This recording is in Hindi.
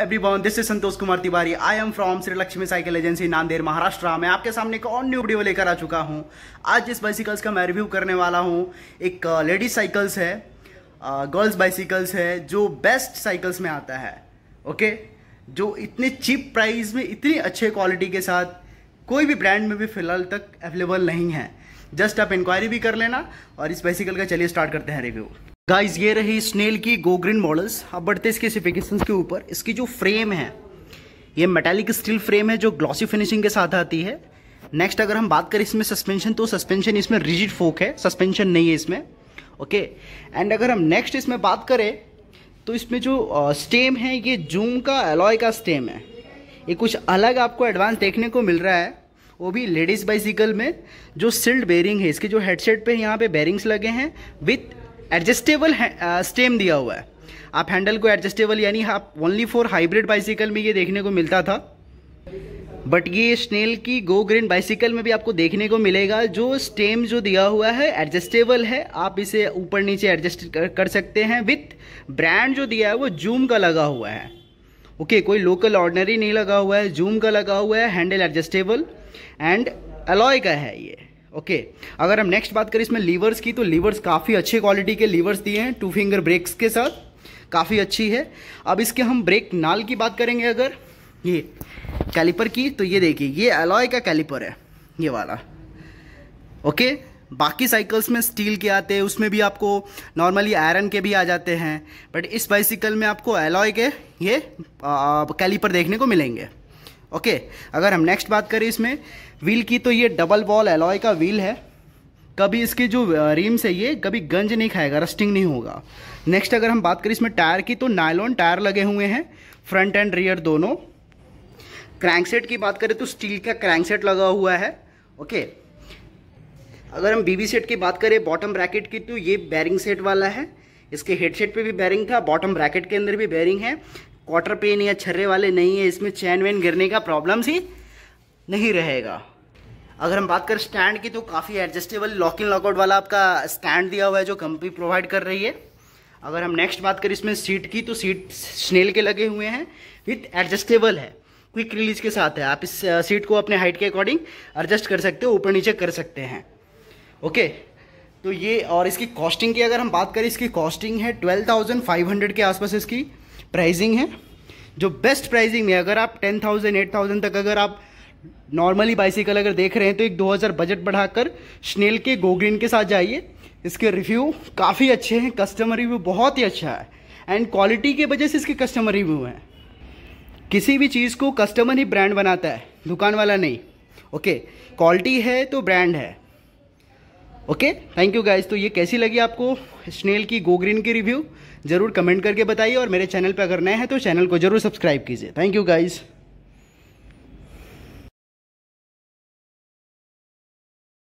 Everyone this is Santosh Kumar Tiwari I am from Shri Lakshmi cycle agency Nanded Maharashtra मैं आपके सामने एक और न्यू वीडियो लेकर आ चुका हूँ आज जिस बाइसिकल्स का मैं रिव्यू करने वाला हूँ एक लेडीज uh, साइकिल्स है गर्ल्स uh, बाइसिकल्स है जो बेस्ट साइकिल्स में आता है ओके जो इतने चीप प्राइस में इतनी अच्छे क्वालिटी के साथ कोई भी ब्रांड में भी फिलहाल तक अवेलेबल नहीं है जस्ट आप इंक्वायरी भी कर लेना और इस बाइसिकल का चलिए स्टार्ट करते हैं रिव्यू गाइस ये रही स्नेल की ग्रीन मॉडल्स अब बढ़ते इसके स्पेफिकेशन के ऊपर इसकी जो फ्रेम है ये मेटालिक स्टील फ्रेम है जो ग्लॉसी फिनिशिंग के साथ आती है नेक्स्ट अगर हम बात करें इसमें सस्पेंशन तो सस्पेंशन इसमें रिजिड फोक है सस्पेंशन नहीं है इसमें ओके एंड अगर हम नेक्स्ट इसमें बात करें तो इसमें जो स्टेम है ये जूम का एलॉय का स्टेम है ये कुछ अलग आपको एडवांस देखने को मिल रहा है वो भी लेडीज़ बाइसिकल में जो सिल्ड बेरिंग है इसके जो हेडसेट पे यहाँ पे बेरिंग्स लगे हैं विथ एडजस्टेबल स्टेम uh, दिया हुआ है आप हैंडल को एडजस्टेबल यानी आप ओनली फॉर हाइब्रिड बाइसिकल में ये देखने को मिलता था बट ये स्नेल की गो ग्रीन बाइसिकल में भी आपको देखने को मिलेगा जो स्टेम जो दिया हुआ है एडजस्टेबल है आप इसे ऊपर नीचे एडजस्ट कर, कर सकते हैं विथ ब्रांड जो दिया है वो जूम का लगा हुआ है ओके okay, कोई लोकल ऑर्डनरी नहीं लगा हुआ है जूम का लगा हुआ है हैंडल एडजस्टेबल एंड अलॉय का है ये ओके okay. अगर हम नेक्स्ट बात करें इसमें लीवर्स की तो लीवर्स काफ़ी अच्छे क्वालिटी के लीवर्स दिए हैं टू फिंगर ब्रेक्स के साथ काफ़ी अच्छी है अब इसके हम ब्रेक नाल की बात करेंगे अगर ये कैलिपर की तो ये देखिए ये अलॉय का कैलिपर है ये वाला ओके okay? बाकी साइकिल्स में स्टील के आते हैं उसमें भी आपको नॉर्मली आयरन के भी आ जाते हैं बट इस बाइसिकल में आपको एलॉय के ये कैलीपर देखने को मिलेंगे ओके अगर हम नेक्स्ट बात करें इसमें व्हील की तो ये डबल बॉल एलॉय का व्हील है कभी इसके जो रिम्स है ये कभी गंज नहीं खाएगा रस्टिंग नहीं होगा नेक्स्ट अगर हम बात करें इसमें टायर की तो नायलॉन टायर लगे हुए हैं फ्रंट एंड रियर दोनों क्रैंकसेट की बात करें तो स्टील का क्रैंकसेट लगा हुआ है ओके अगर हम बीबी सेट की बात करें बॉटम ब्रैकेट की तो ये बैरिंग सेट वाला है इसके हेडसेट पे भी बैरिंग था बॉटम ब्रैकेट के अंदर भी बैरिंग है क्वार्टर पेन या छर्रे वाले नहीं है इसमें चैन वैन गिरने का प्रॉब्लम्स ही नहीं रहेगा अगर हम बात करें स्टैंड की तो काफ़ी एडजस्टेबल लॉक इन लॉकआउट वाला आपका स्टैंड दिया हुआ है जो कंपनी प्रोवाइड कर रही है अगर हम नेक्स्ट बात करें इसमें सीट की तो सीट स्नेल के लगे हुए हैं विथ एडजस्टेबल है क्विक रिलीज के साथ है आप इस सीट को अपने हाइट के अकॉर्डिंग एडजस्ट कर सकते हो ऊपर नीचे कर सकते हैं ओके तो ये और इसकी कॉस्टिंग की अगर हम बात करें इसकी कॉस्टिंग है ट्वेल्व थाउजेंड फाइव हंड्रेड के आसपास इसकी प्राइजिंग है जो बेस्ट प्राइजिंग में अगर आप टेन थाउजेंड एट थाउजेंड तक अगर आप नॉर्मली बाइसिकल अगर देख रहे हैं तो एक 2000 बजट बढ़ाकर स्नेल के गोग्रीन के साथ जाइए इसके रिव्यू काफ़ी अच्छे हैं कस्टमर रिव्यू बहुत ही अच्छा है एंड क्वालिटी के वजह से इसके कस्टमर रिव्यू हैं किसी भी चीज़ को कस्टमर ही ब्रांड बनाता है दुकान वाला नहीं ओके क्वालिटी है तो ब्रांड है ओके थैंक यू गाइज तो ये कैसी लगी आपको स्नेल की गोग्रीन की रिव्यू ज़रूर कमेंट करके बताइए और मेरे चैनल पर अगर नए हैं तो चैनल को ज़रूर सब्सक्राइब कीजिए थैंक यू गाइज़